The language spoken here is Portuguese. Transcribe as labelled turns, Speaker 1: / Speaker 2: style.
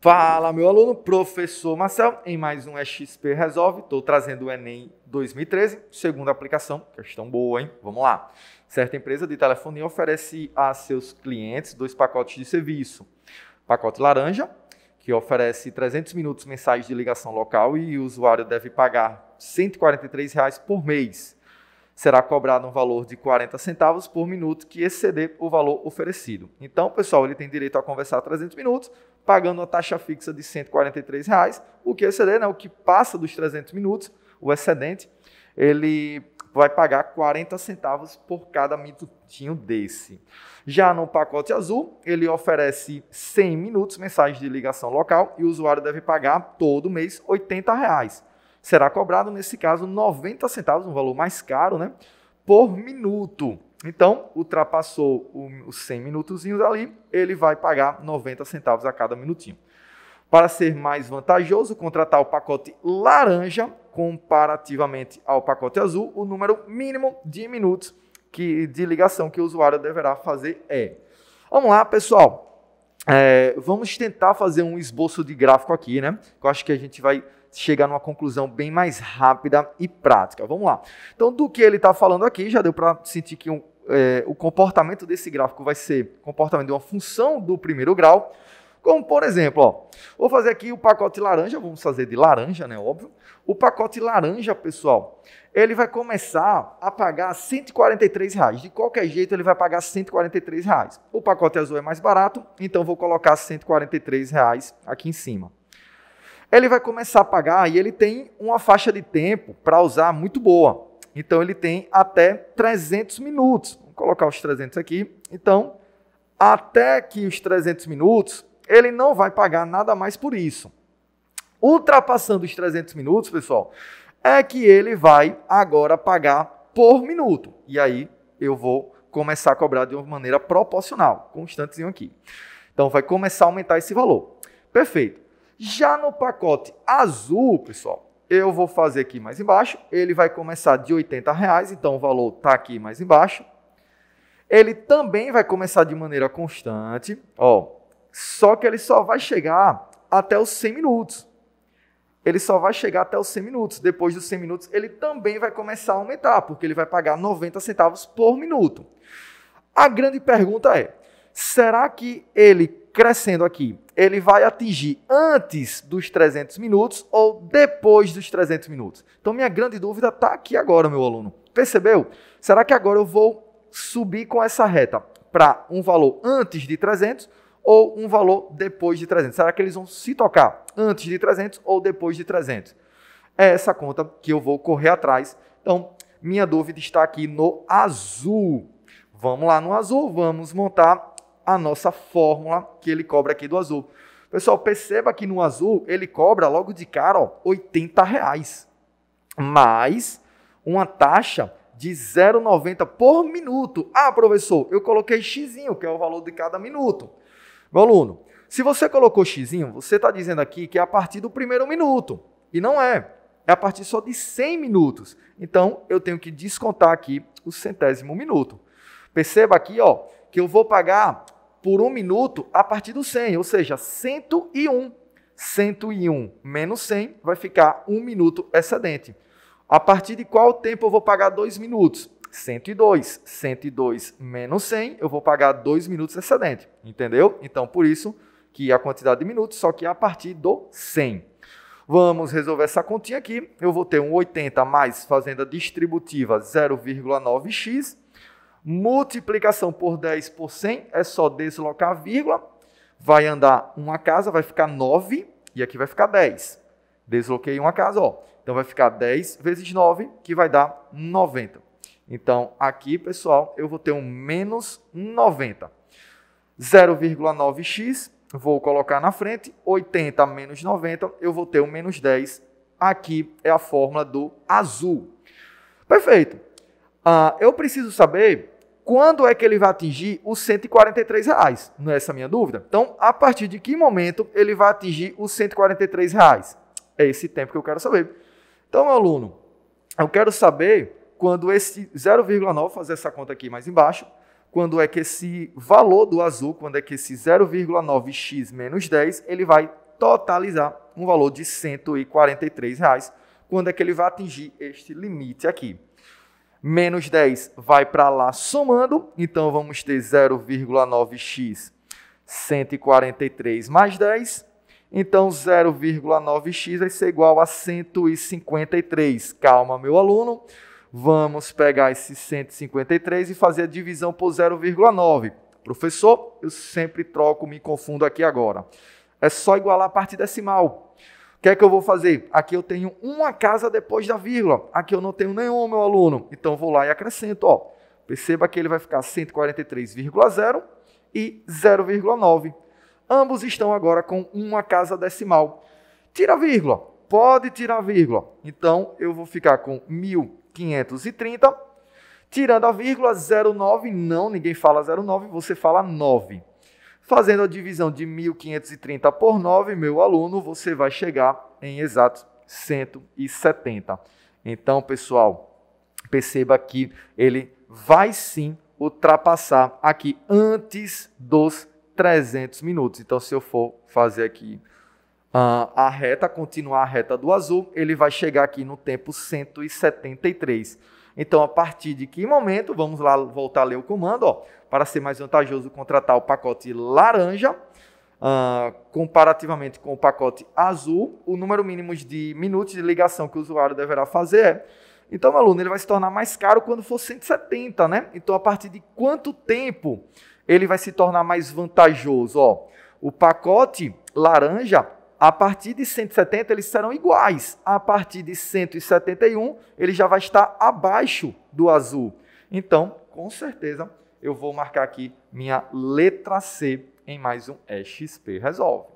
Speaker 1: Fala, meu aluno, professor Marcel, em mais um XP Resolve. Estou trazendo o Enem 2013, segunda aplicação, questão é boa, hein? Vamos lá. Certa empresa de telefonia oferece a seus clientes dois pacotes de serviço. Pacote laranja, que oferece 300 minutos mensais de ligação local e o usuário deve pagar R$ 143 por mês será cobrado um valor de 40 centavos por minuto que exceder o valor oferecido. Então, pessoal, ele tem direito a conversar 300 minutos, pagando uma taxa fixa de R$ 143, reais, o que exceder, né, o que passa dos 300 minutos, o excedente, ele vai pagar 40 centavos por cada minutinho desse. Já no pacote azul, ele oferece 100 minutos mensagem de ligação local e o usuário deve pagar todo mês R$ 80. Reais será cobrado, nesse caso, 90 centavos, um valor mais caro, né? Por minuto. Então, ultrapassou os 100 minutozinhos ali, ele vai pagar 90 centavos a cada minutinho. Para ser mais vantajoso, contratar o pacote laranja comparativamente ao pacote azul, o número mínimo de minutos que, de ligação que o usuário deverá fazer é. Vamos lá, pessoal. É, vamos tentar fazer um esboço de gráfico aqui, né? Eu acho que a gente vai chegar numa conclusão bem mais rápida e prática. Vamos lá. Então, do que ele está falando aqui, já deu para sentir que um, é, o comportamento desse gráfico vai ser comportamento de uma função do primeiro grau. Como, por exemplo, ó, vou fazer aqui o pacote laranja, vamos fazer de laranja, né? Óbvio. O pacote laranja, pessoal, ele vai começar a pagar 143 reais. De qualquer jeito, ele vai pagar 143 reais. O pacote azul é mais barato, então vou colocar 143 reais aqui em cima. Ele vai começar a pagar e ele tem uma faixa de tempo para usar muito boa. Então ele tem até 300 minutos. Vou colocar os 300 aqui. Então, até que os 300 minutos, ele não vai pagar nada mais por isso. Ultrapassando os 300 minutos, pessoal, é que ele vai agora pagar por minuto. E aí eu vou começar a cobrar de uma maneira proporcional, constantezinho aqui. Então vai começar a aumentar esse valor. Perfeito. Já no pacote azul, pessoal, eu vou fazer aqui mais embaixo. Ele vai começar de R$ 80,00, então o valor está aqui mais embaixo. Ele também vai começar de maneira constante, ó, só que ele só vai chegar até os 100 minutos. Ele só vai chegar até os 100 minutos. Depois dos 100 minutos, ele também vai começar a aumentar, porque ele vai pagar 90 centavos por minuto. A grande pergunta é: será que ele crescendo aqui ele vai atingir antes dos 300 minutos ou depois dos 300 minutos. Então, minha grande dúvida está aqui agora, meu aluno. Percebeu? Será que agora eu vou subir com essa reta para um valor antes de 300 ou um valor depois de 300? Será que eles vão se tocar antes de 300 ou depois de 300? É essa conta que eu vou correr atrás. Então, minha dúvida está aqui no azul. Vamos lá no azul, vamos montar a nossa fórmula que ele cobra aqui do azul. Pessoal, perceba que no azul ele cobra logo de cara ó, 80 reais, mais uma taxa de 0,90 por minuto. Ah, professor, eu coloquei x, que é o valor de cada minuto. Meu aluno, se você colocou x, você está dizendo aqui que é a partir do primeiro minuto. E não é. É a partir só de 100 minutos. Então, eu tenho que descontar aqui o centésimo minuto. Perceba aqui ó, que eu vou pagar por um minuto a partir do 100, ou seja, 101. 101 menos 100 vai ficar um minuto excedente. A partir de qual tempo eu vou pagar dois minutos? 102. 102 menos 100, eu vou pagar dois minutos excedente. Entendeu? Então, por isso que a quantidade de minutos, só que a partir do 100. Vamos resolver essa continha aqui. Eu vou ter um 80 mais fazenda distributiva 0,9x Multiplicação por 10 por 100 é só deslocar a vírgula, vai andar uma casa, vai ficar 9 e aqui vai ficar 10. Desloquei uma casa, ó. Então vai ficar 10 vezes 9, que vai dar 90. Então aqui, pessoal, eu vou ter um menos 90. 0,9x, vou colocar na frente, 80 menos 90, eu vou ter um menos 10. Aqui é a fórmula do azul. Perfeito. Ah, eu preciso saber quando é que ele vai atingir os 143 reais? Não é essa a minha dúvida? Então, a partir de que momento ele vai atingir os 143 reais? É esse tempo que eu quero saber. Então, meu aluno, eu quero saber quando esse 0,9, vou fazer essa conta aqui mais embaixo, quando é que esse valor do azul, quando é que esse 0,9x menos 10, ele vai totalizar um valor de R$ 143, reais, quando é que ele vai atingir este limite aqui menos 10 vai para lá somando, então vamos ter 0,9x, 143 mais 10, então 0,9x vai ser igual a 153. Calma, meu aluno, vamos pegar esse 153 e fazer a divisão por 0,9. Professor, eu sempre troco, me confundo aqui agora. É só igualar a parte decimal. O que é que eu vou fazer? Aqui eu tenho uma casa depois da vírgula. Aqui eu não tenho nenhum, meu aluno. Então vou lá e acrescento. Ó. Perceba que ele vai ficar 143,0 e 0,9. Ambos estão agora com uma casa decimal. Tira a vírgula. Pode tirar a vírgula. Então eu vou ficar com 1530. Tirando a vírgula, 0,9. Não, ninguém fala 0,9, você fala 9. Fazendo a divisão de 1.530 por 9, meu aluno, você vai chegar em exatos 170. Então, pessoal, perceba que ele vai sim ultrapassar aqui antes dos 300 minutos. Então, se eu for fazer aqui uh, a reta, continuar a reta do azul, ele vai chegar aqui no tempo 173. Então, a partir de que momento, vamos lá voltar a ler o comando, ó, para ser mais vantajoso contratar o pacote laranja, Uh, comparativamente com o pacote azul, o número mínimo de minutos de ligação que o usuário deverá fazer é. Então, o aluno ele vai se tornar mais caro quando for 170, né? Então, a partir de quanto tempo ele vai se tornar mais vantajoso? Ó, o pacote laranja a partir de 170 eles serão iguais. A partir de 171 ele já vai estar abaixo do azul. Então, com certeza, eu vou marcar aqui minha letra C em mais um EXP Resolve.